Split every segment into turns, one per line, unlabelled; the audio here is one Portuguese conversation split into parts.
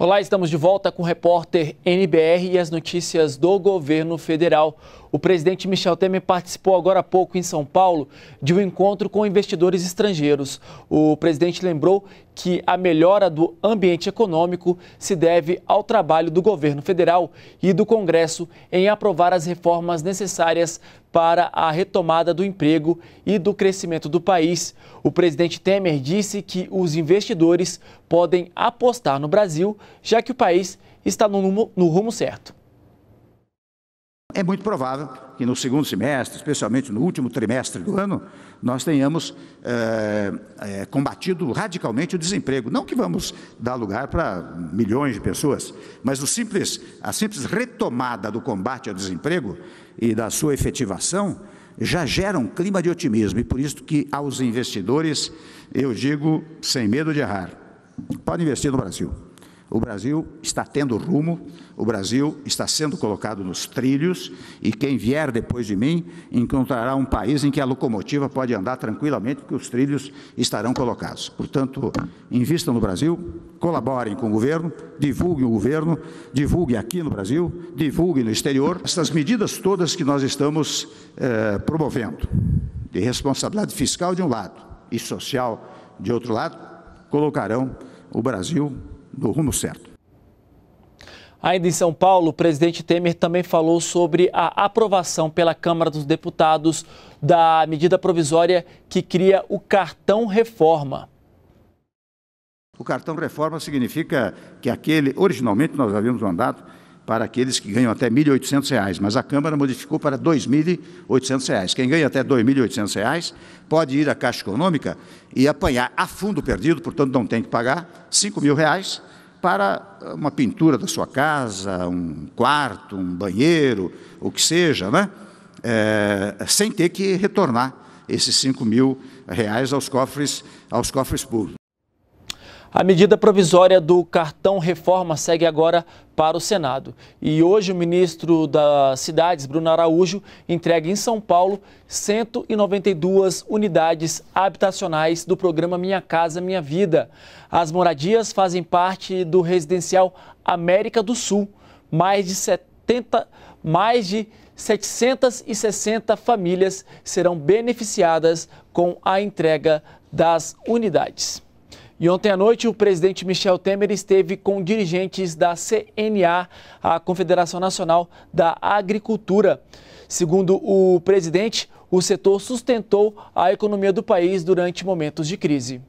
Olá, estamos de volta com o repórter NBR e as notícias do governo federal. O presidente Michel Temer participou agora há pouco em São Paulo de um encontro com investidores estrangeiros. O presidente lembrou que a melhora do ambiente econômico se deve ao trabalho do governo federal e do Congresso em aprovar as reformas necessárias para a retomada do emprego e do crescimento do país. O presidente Temer disse que os investidores podem apostar no Brasil, já que o país está no rumo,
certo. É muito provável que no segundo semestre, especialmente no último trimestre do ano, nós tenhamos é, é, combatido radicalmente o desemprego. Não que vamos dar lugar para milhões de pessoas, mas simples, a simples retomada do combate ao desemprego e da sua efetivação já gera um clima de otimismo. E por isso que aos investidores eu digo, sem medo de errar, pode investir no Brasil. O Brasil está tendo rumo, o Brasil está sendo colocado nos trilhos e quem vier depois de mim encontrará um país em que a locomotiva pode andar tranquilamente, porque os trilhos estarão colocados. Portanto, invistam no Brasil, colaborem com o governo, divulguem o governo, divulguem aqui no Brasil, divulguem no exterior essas medidas todas que nós estamos eh, promovendo, de responsabilidade fiscal de um lado e social de outro lado, colocarão o Brasil do rumo certo.
Ainda em São Paulo, o presidente Temer também falou sobre a aprovação pela Câmara dos Deputados da medida provisória que cria o cartão reforma.
O cartão reforma significa que aquele, originalmente nós havíamos mandado para aqueles que ganham até R$ 1.800, mas a Câmara modificou para R$ 2.800. Quem ganha até R$ 2.800 pode ir à Caixa Econômica e apanhar a fundo perdido, portanto não tem que pagar, R$ 5.000 para uma pintura da sua casa, um quarto, um banheiro, o que seja, né? É, sem ter que retornar esses R$ mil reais aos cofres, aos cofres a medida provisória do cartão reforma segue agora para o Senado.
E hoje o ministro das Cidades, Bruno Araújo, entrega em São Paulo 192 unidades habitacionais do programa Minha Casa Minha Vida. As moradias fazem parte do residencial América do Sul. Mais de 70, mais de 760 famílias serão beneficiadas com a entrega das unidades. E ontem à noite, o presidente Michel Temer esteve com dirigentes da CNA, a Confederação Nacional da Agricultura. Segundo o presidente, o setor sustentou a economia do país durante momentos de crise.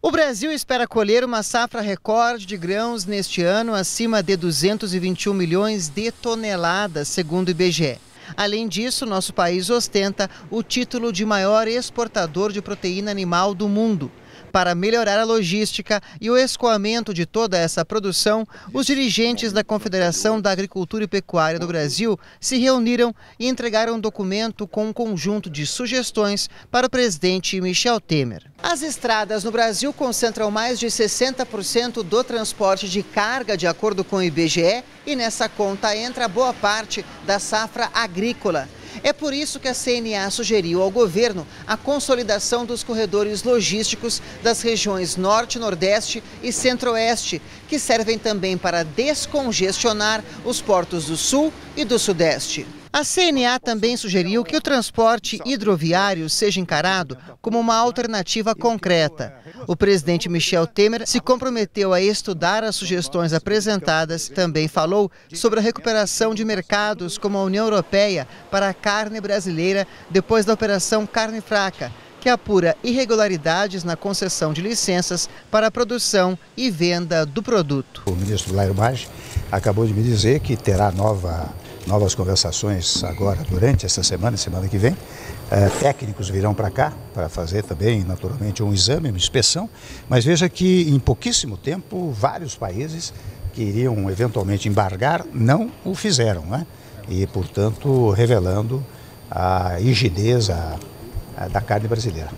O Brasil espera colher uma safra recorde de grãos neste ano, acima de 221 milhões de toneladas, segundo o IBGE. Além disso, nosso país ostenta o título de maior exportador de proteína animal do mundo para melhorar a logística e o escoamento de toda essa produção, os dirigentes da Confederação da Agricultura e Pecuária do Brasil se reuniram e entregaram um documento com um conjunto de sugestões para o presidente Michel Temer. As estradas no Brasil concentram mais de 60% do transporte de carga, de acordo com o IBGE, e nessa conta entra boa parte da safra agrícola. É por isso que a CNA sugeriu ao governo a consolidação dos corredores logísticos das regiões Norte, Nordeste e Centro-Oeste, que servem também para descongestionar os portos do Sul e do Sudeste. A CNA também sugeriu que o transporte hidroviário seja encarado como uma alternativa concreta. O presidente Michel Temer se comprometeu a estudar as sugestões apresentadas, também falou sobre a recuperação de mercados como a União Europeia para a carne brasileira depois da operação Carne Fraca, que apura irregularidades na concessão de licenças para a produção e venda do produto.
O ministro Lairo Maggi acabou de me dizer que terá nova, novas conversações agora durante essa semana, semana que vem. É, técnicos virão para cá para fazer também, naturalmente, um exame, uma inspeção. Mas veja que em pouquíssimo tempo vários países que iriam eventualmente embargar não o fizeram, né? E portanto revelando a rigidez da carne brasileira.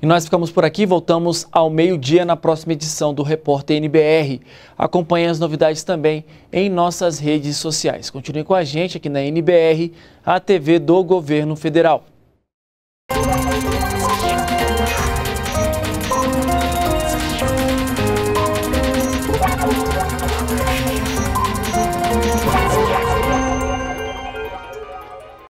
E nós ficamos por aqui, voltamos ao meio-dia na próxima edição do Repórter NBR. Acompanhe as novidades também em nossas redes sociais. Continue com a gente aqui na NBR, a TV do Governo Federal.